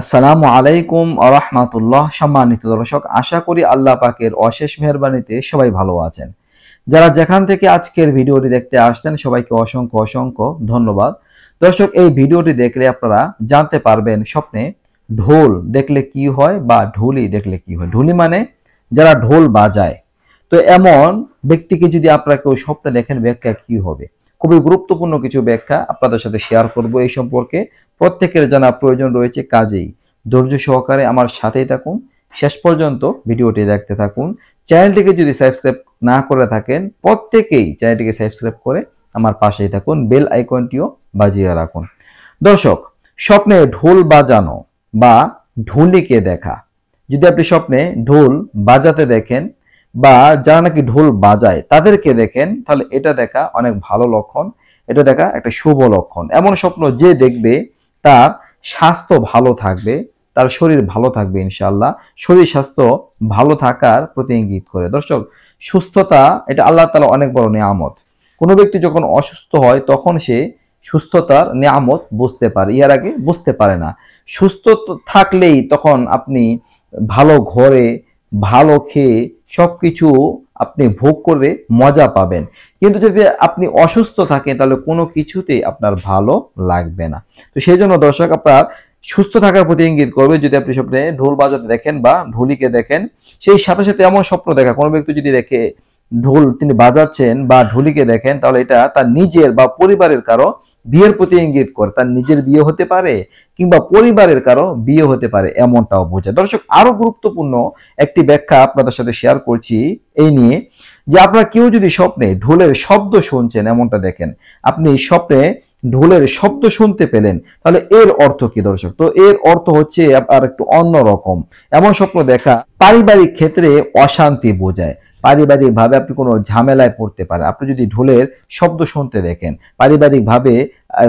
আসসালামু আলাইকুম আরহামাতুল্লাহ সম্মানিত দর্শক আশা করি আল্লাহ পাকের অশেষ মেহরবানিতে সবাই ভালো আছেন যারা যেখান থেকে আজকের ভিডিওটি দেখতে আসছেন সবাইকে অসংখ্য অসংখ্য ধন্যবাদ দর্শক এই ভিডিওটি দেখলে আপনারা জানতে পারবেন স্বপ্নে ঢোল দেখলে কি হয় বা ঢুলি দেখলে কি হয় ঢুলি মানে যারা ঢোল বাজায় তো এমন ব্যক্তিকে যদি আপনারা কেউ স্বপ্নে দেখেন ব্যাখ্যা কি হবে খুবই গুরুত্বপূর্ণ কিছু ব্যাখ্যা আপনাদের সাথে শেয়ার করব এই সম্পর্কে প্রত্যেকের জানা প্রয়োজন রয়েছে কাজেই ধৈর্য সহকারে আমার সাথেই থাকুন শেষ পর্যন্ত ভিডিওটি দেখতে থাকুন চ্যানেলটিকে যদি সাবস্ক্রাইব না করে থাকেন প্রত্যেকেই চ্যানেলটিকে সাবস্ক্রাইব করে আমার পাশেই থাকুন বেল আইকনটিও বাজিয়ে রাখুন দর্শক স্বপ্নে ঢোল বাজানো বা ঢুলিকে দেখা যদি আপনি স্বপ্নে ঢোল বাজাতে দেখেন বা যারা নাকি ঢোল বাজায় তাদেরকে দেখেন তাহলে এটা দেখা অনেক ভালো লক্ষণ এটা দেখা একটা শুভ লক্ষণ এমন স্বপ্ন যে দেখবে তার স্বাস্থ্য ভালো থাকবে তার শরীর ভালো থাকবে ইনশাল্লাহ শরীর স্বাস্থ্য ভালো থাকার প্রতি ইঙ্গিত করে দর্শক সুস্থতা এটা আল্লাহ তালা অনেক বড় নিয়ামত কোনো ব্যক্তি যখন অসুস্থ হয় তখন সে সুস্থতার নিয়ামত বুঝতে পারে ইয়ার আগে বুঝতে পারে না সুস্থ থাকলেই তখন আপনি ভালো ঘরে ভালো খেয়ে সব কিছু আপনি ভোগ করে মজা পাবেন কিন্তু যদি আপনি অসুস্থ থাকেন তাহলে কোনো কিছুতেই আপনার ভালো লাগবে না তো সেই জন্য দর্শক আপনার সুস্থ থাকার প্রতি ইঙ্গিত করবে যদি আপনি স্বপ্নে ঢোল বাজাতে দেখেন বা ঢুলিকে দেখেন সেই সাথে সাথে এমন স্বপ্ন দেখা কোনো ব্যক্তি যদি দেখে ঢোল তিনি বাজাচ্ছেন বা ঢুলিকে দেখেন তাহলে এটা তার নিজের বা পরিবারের কারো বিয়ের প্রতি ইঙ্গিত করে তার নিজের বিয়ে হতে পারে কিংবা পরিবারের কারো বিয়ে হতে পারে এমনটাও বোঝায় দর্শক আরো গুরুত্বপূর্ণ একটি ব্যাখ্যা আপনাদের সাথে শেয়ার করছি এই নিয়ে যে আপনারা কেউ যদি স্বপ্নে ঢোলের শব্দ শুনছেন এমনটা দেখেন আপনি স্বপ্নে ঢোলের শব্দ শুনতে পেলেন তাহলে এর অর্থ কি দর্শক তো এর অর্থ হচ্ছে আর একটু অন্যরকম এমন স্বপ্ন দেখা পারিবারিক ক্ষেত্রে অশান্তি বোঝায় পারিবারিকভাবে আপনি কোনো ঝামেলায় পড়তে পারেন আপনি যদি ঢোলের শব্দ শুনতে দেখেন পারিবারিকভাবে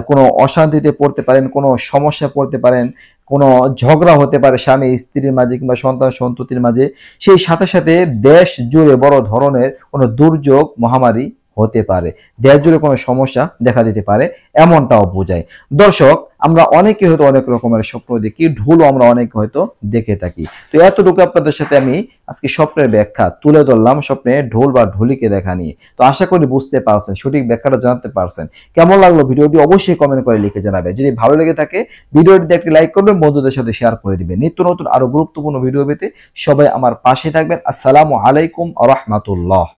কোনো অশান্তিতে পড়তে পারেন কোনো সমস্যা পড়তে পারেন কোনো ঝগড়া হতে পারে স্বামী স্ত্রীর মাঝে কিংবা সন্তান সন্ততির মাঝে সেই সাথে সাথে দেশ জুড়ে বড় ধরনের কোনো দুর্যোগ মহামারী হতে পারে দেহ জুড়ে কোনো সমস্যা দেখা দিতে পারে এমনটাও বোঝায় দর্শক আমরা অনেকে হয়তো অনেক রকমের স্বপ্ন দেখি ঢুলও আমরা অনেকে হয়তো দেখে থাকি তো এতটুকু আপনাদের সাথে আমি আজকে স্বপ্নের ব্যাখ্যা তুলে ধরলাম স্বপ্নে ঢোল বা ঢোলিকে দেখা নিয়ে তো আশা করি বুঝতে পারছেন সঠিক ব্যাখ্যাটা জানতে পারছেন কেমন লাগলো ভিডিওটি অবশ্যই কমেন্ট করে লিখে জানাবে যদি ভালো লেগে থাকে ভিডিওটি একটি লাইক করবেন বন্ধুদের সাথে শেয়ার করে দিবেন নিত্য নতুন আরো গুরুত্বপূর্ণ ভিডিও পেতে সবাই আমার পাশে থাকবেন আসসালামু আলাইকুম আ রহমাতুল্লাহ